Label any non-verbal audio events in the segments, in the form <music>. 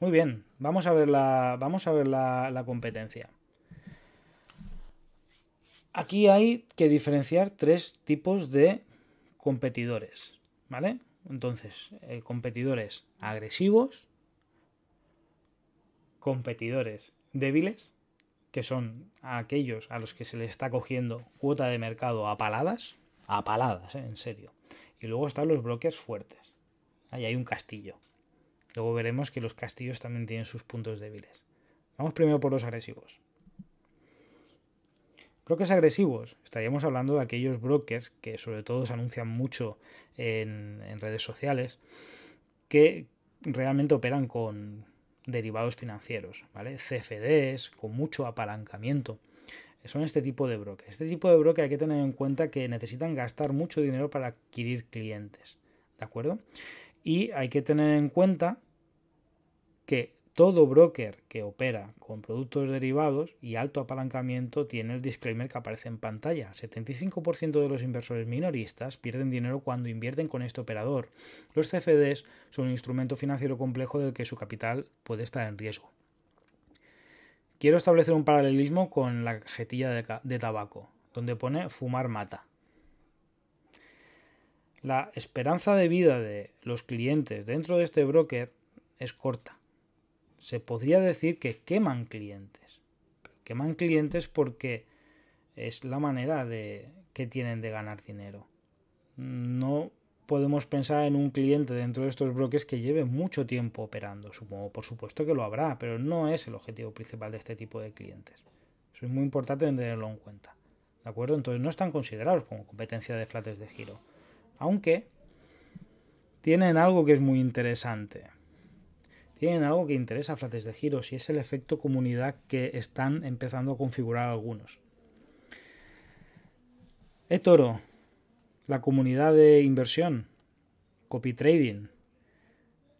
Muy bien, vamos a ver la, vamos a ver la, competencia. Aquí hay que diferenciar tres tipos de competidores, ¿vale? Entonces, eh, competidores agresivos, competidores débiles, que son aquellos a los que se les está cogiendo cuota de mercado a paladas, a paladas, ¿eh? en serio. Y luego están los brokers fuertes. Ahí hay un castillo. Luego veremos que los castillos también tienen sus puntos débiles. Vamos primero por los agresivos. Brokers agresivos, estaríamos hablando de aquellos brokers que sobre todo se anuncian mucho en, redes sociales, que realmente operan con derivados financieros, ¿vale? CFDs, con mucho apalancamiento. Son este tipo de brokers. Este tipo de brokers hay que tener en cuenta que necesitan gastar mucho dinero para adquirir clientes, ¿de acuerdo? Y hay que tener en cuenta que todo broker que opera con productos derivados y alto apalancamiento tiene el disclaimer que aparece en pantalla. 75% de los inversores minoristas pierden dinero cuando invierten con este operador. Los CFDs son un instrumento financiero complejo del que su capital puede estar en riesgo. Quiero establecer un paralelismo con la cajetilla de, de tabaco, donde pone fumar mata la esperanza de vida de los clientes dentro de este broker es corta. Se podría decir que queman clientes. queman clientes porque es la manera de, que tienen de ganar dinero. No podemos pensar en un cliente dentro de estos brokers que lleve mucho tiempo operando. Supongo, por supuesto que lo habrá, pero no es el objetivo principal de este tipo de clientes. Eso es muy importante tenerlo en cuenta. ¿De acuerdo? Entonces no están considerados como competencia de flates de giro. Aunque tienen algo que es muy interesante. Tienen algo que interesa a Frates de giros y es el efecto comunidad que están empezando a configurar algunos. eToro, eh, la comunidad de inversión, copy trading.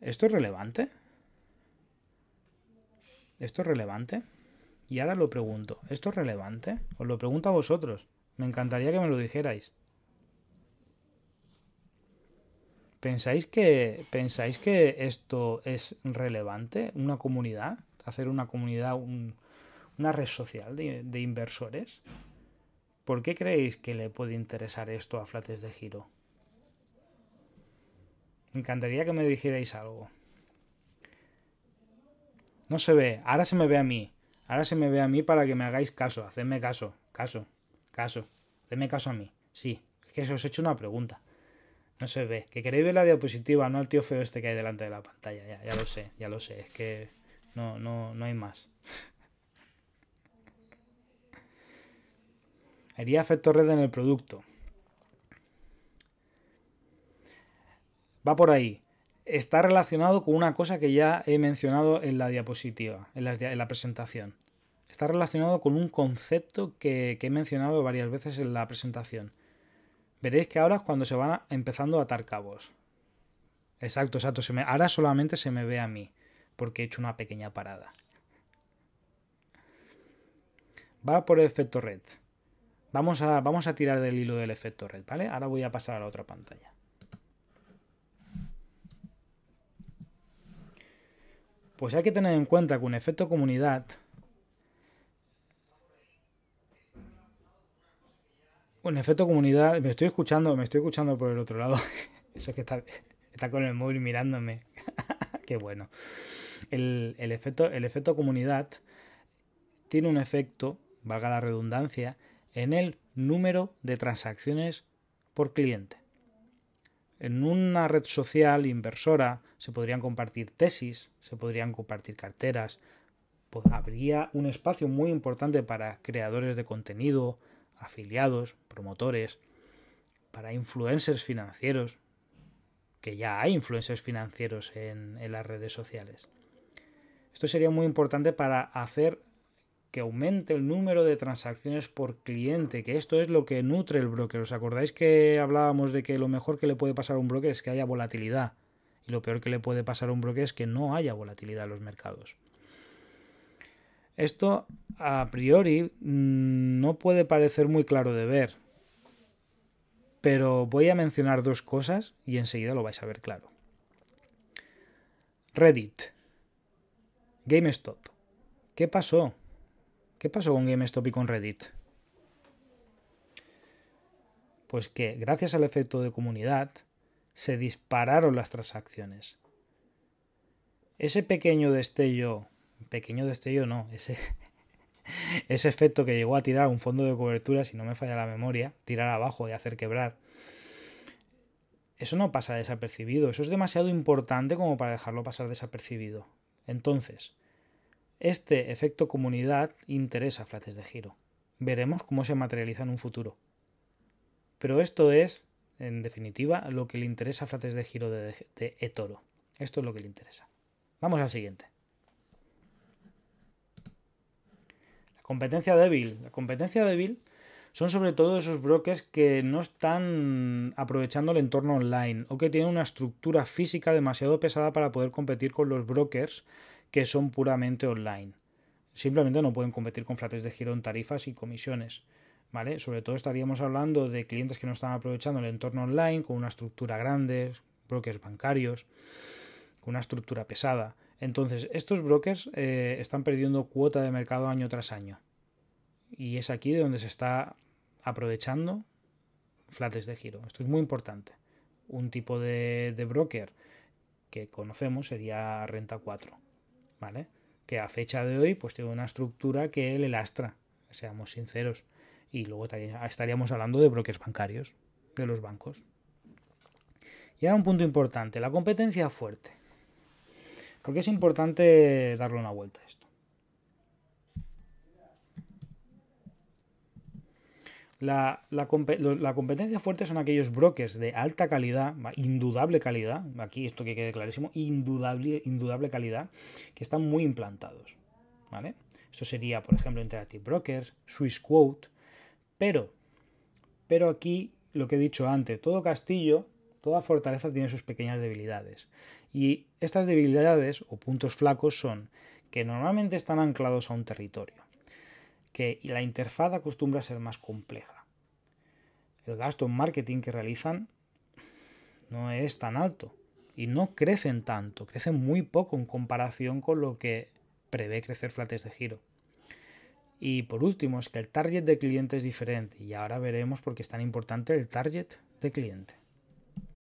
¿Esto es relevante? ¿Esto es relevante? Y ahora lo pregunto, ¿esto es relevante? Os lo pregunto a vosotros. Me encantaría que me lo dijerais. ¿Pensáis que, ¿Pensáis que esto es relevante? ¿Una comunidad? ¿Hacer una comunidad, una red social de, de, inversores? ¿Por qué creéis que le puede interesar esto a Flates de Giro? Me encantaría que me dijerais algo. No se ve, ahora se me ve a mí. Ahora se me ve a mí para que me hagáis caso. Hacedme caso, caso, caso. Hacedme caso a mí. Sí, es que os he hecho una pregunta. No se ve. Que queréis ver la diapositiva, no al tío feo este que hay delante de la pantalla. Ya, lo sé, ya lo sé. Es que no, no, no hay más. <laughs> Haría efecto red en el producto. Va por ahí. Está relacionado con una cosa que ya he mencionado en la diapositiva, en la, presentación. Está relacionado con un concepto que he mencionado varias veces en la presentación. Veréis que ahora es cuando se van empezando a atar cabos. Exacto, exacto. Se me, ahora solamente se me ve a mí, porque he hecho una pequeña parada. Va por el efecto red. Vamos a, vamos a tirar del hilo del efecto red, ¿vale? Ahora voy a pasar a la otra pantalla. Pues hay que tener en cuenta que un efecto comunidad Un efecto comunidad. Me estoy escuchando, me estoy escuchando por el otro lado. <laughs> Eso es que está, con el móvil mirándome. <laughs> Qué bueno. El, efecto, el efecto comunidad tiene un efecto, valga la redundancia, en el número de transacciones por cliente. En una red social inversora se podrían compartir tesis, se podrían compartir carteras, pues habría un espacio muy importante para creadores de contenido, afiliados, promotores, para influencers financieros, que ya hay influencers financieros en, las redes sociales. Esto sería muy importante para hacer que aumente el número de transacciones por cliente, que esto es lo que nutre el broker. ¿Os acordáis que hablábamos de que lo mejor que le puede pasar a un broker es que haya volatilidad? Y lo peor que le puede pasar a un broker es que no haya volatilidad en los mercados. Esto a priori mm, no puede parecer muy claro de ver. Pero voy a mencionar dos cosas y enseguida lo vais a ver claro. Reddit. GameStop. ¿Qué pasó? ¿Qué pasó con GameStop y con Reddit? Pues que gracias al efecto de comunidad se dispararon las transacciones. Ese pequeño destello, pequeño destello no, ese, <laughs> ese efecto que llegó a tirar un fondo de cobertura, si no me falla la memoria, tirar abajo y hacer quebrar. Eso no pasa desapercibido, eso es demasiado importante como para dejarlo pasar desapercibido. Entonces, este efecto comunidad interesa a frates de giro. Veremos cómo se materializa en un futuro. Pero esto es, en definitiva, lo que le interesa a frates de giro de, de, de eToro. Esto es lo que le interesa. Vamos al siguiente. Competencia débil. La competencia débil son sobre todo esos brokers que no están aprovechando el entorno online o que tienen una estructura física demasiado pesada para poder competir con los brokers que son puramente online. Simplemente no pueden competir con flates de giro en tarifas y comisiones. ¿Vale? Sobre todo estaríamos hablando de clientes que no están aprovechando el entorno online, con una estructura grande, brokers bancarios, con una estructura pesada. Entonces, estos brokers eh, están perdiendo cuota de mercado año tras año. Y es aquí donde se está aprovechando flates de giro. Esto es muy importante. Un tipo de, broker que conocemos sería Renta 4, ¿vale? Que a fecha de hoy pues tiene una estructura que le lastra, seamos sinceros. Y luego estaríamos hablando de brokers bancarios, de los bancos. Y ahora un punto importante, la competencia fuerte. Porque es importante darle una vuelta a esto. La, competencia fuerte son aquellos brokers de alta calidad, indudable calidad, aquí esto que quede clarísimo, indudable, indudable calidad, que están muy implantados. Esto sería, por ejemplo, Interactive Brokers, SwissQuote, pero, pero aquí lo que he dicho antes, todo castillo toda fortaleza tiene sus pequeñas debilidades. Y estas debilidades o puntos flacos son que normalmente están anclados a un territorio, que la interfaz acostumbra a ser más compleja. El gasto en marketing que realizan no es tan alto y no crecen tanto, crecen muy poco en comparación con lo que prevé crecer flates de giro. Y por último, es que el target de cliente es diferente y ahora veremos por qué es tan importante el target de cliente.